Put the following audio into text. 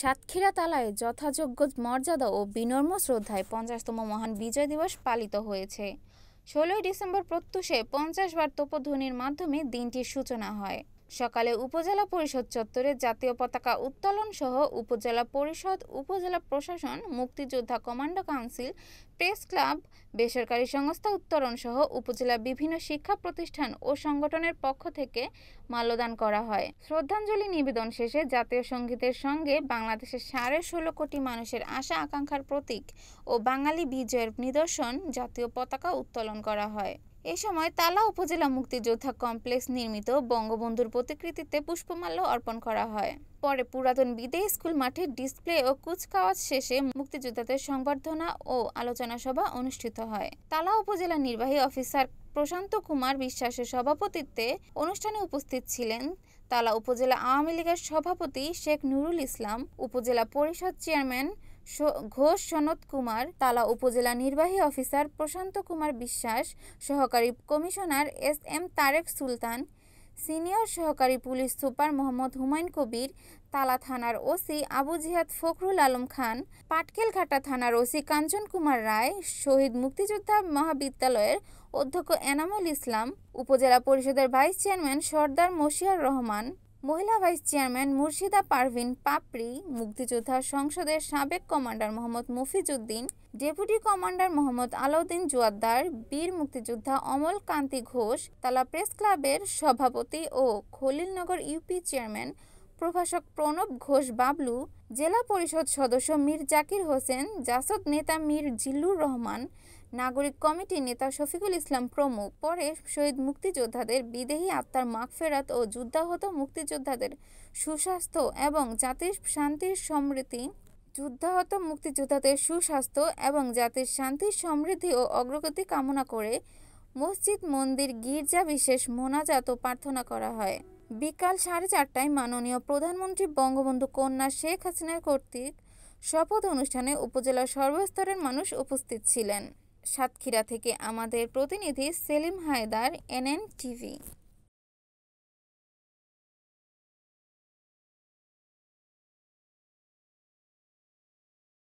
সাতক্ষীরা তালায় যথাযোগ্য মর্যাদা ও বিনর্ম শ্রদ্ধায় পঞ্চাশতম মহান বিজয় দিবস পালিত হয়েছে ষোলোই ডিসেম্বর প্রত্যুষে পঞ্চাশ বার তোপধ্বনির মাধ্যমে দিনটির সূচনা হয় সকালে উপজেলা পরিষদ চত্বরে জাতীয় পতাকা উত্তোলন সহ উপজেলা পরিষদ উপজেলা প্রশাসন মুক্তিযোদ্ধা কমান্ডো কাউন্সিল প্রেস ক্লাব বেসরকারি সংস্থা উত্তরণ সহ উপজেলা বিভিন্ন শিক্ষা প্রতিষ্ঠান ও সংগঠনের পক্ষ থেকে মাল্যদান করা হয় শ্রদ্ধাঞ্জলি নিবেদন শেষে জাতীয় সঙ্গীতের সঙ্গে বাংলাদেশের সাড়ে ষোলো কোটি মানুষের আশা আকাঙ্ক্ষার প্রতীক ও বাঙালি বিজয়ের নিদর্শন জাতীয় পতাকা উত্তোলন করা হয় এ সময় তালা উপজেলা মুক্তিযোদ্ধা কমপ্লেক্স নির্মিত বঙ্গবন্ধুর প্রতিকৃতিতে পুষ্পমাল্য অর্পণ করা হয় পরে পুরাতন বিদে স্কুল মাঠে ডিসপ্লে ও কুচকাওয়াজ শেষে মুক্তিযোদ্ধাদের সংবর্ধনা ও আলোচনা সভা অনুষ্ঠিত হয় তালা উপজেলা নির্বাহী অফিসার প্রশান্ত কুমার বিশ্বাসের সভাপতিত্বে অনুষ্ঠানে উপস্থিত ছিলেন তালা উপজেলা আওয়ামী লীগের সভাপতি শেখ নুরুল ইসলাম উপজেলা পরিষদ চেয়ারম্যান ঘোষ সনদ কুমার তালা উপজেলা নির্বাহী অফিসার প্রশান্ত কুমার বিশ্বাস সহকারী commissioner S M Tarek Sultan senior সহকারী পুলিশ সুপার মোহাম্মদ হুমায়ুন কবির তালা থানার ওসি আবু জিহাদ ফখরুল আলম খান পাটকেলঘাটা থানার ওসি কাঞ্চন কুমার রায় শহীদ মুক্তিযোদ্ধা মহাবিদ্যালয়ের অধ্যক্ষ এনামুল ইসলাম উপজেলা পরিষদের ভাইস চেয়ারম্যান সর্দার মশিয়ার রহমান মহিলা ভাইস চেয়ারম্যান মুর্শিদা পারভিন পাপড়ি মুক্তিযোদ্ধা সংসদের সাবেক commander Mohammad Mufizuddin deputy commander Mohammad Alauddin Joardar বীর মুক্তিযোদ্ধা অমল কান্তি ঘোষ তালা প্রেস ক্লাবের সভাপতি ও খলিলনগর ইউপি চেয়ারম্যান প্রভাষক প্রণব ঘোষ বাবলু জেলা পরিষদ সদস্য মীর জাকির হোসেন জাসদ নেতা মীর জিল্লুর রহমান নাগরিক কমিটির নেতা শফিকুল ইসলাম প্রমুখ পরে শহীদ মুক্তিযোদ্ধাদের বিদেহী আত্মার মাগফেরাত ও যুদ্ধাহত মুক্তিযোদ্ধাদের সুস্বাস্থ্য এবং জাতির শান্তির সমৃদ্ধি যুদ্ধাহত মুক্তিযোদ্ধাদের সুস্বাস্থ্য এবং জাতির শান্তির সমৃদ্ধি ও অগ্রগতি কামনা করে মসজিদ মন্দির গির্জা বিশেষ মোনাজাত ও প্রার্থনা করা হয় বিকাল সাড়ে চারটায় মাননীয় প্রধানমন্ত্রী বঙ্গবন্ধু কন্যা শেখ হাসিনার কর্তৃক শপথ অনুষ্ঠানে উপজেলার সর্বস্তরের মানুষ উপস্থিত ছিলেন সাতক্ষীরা থেকে আমাদের প্রতিনিধি সেলিম হায়দার এনএন টিভি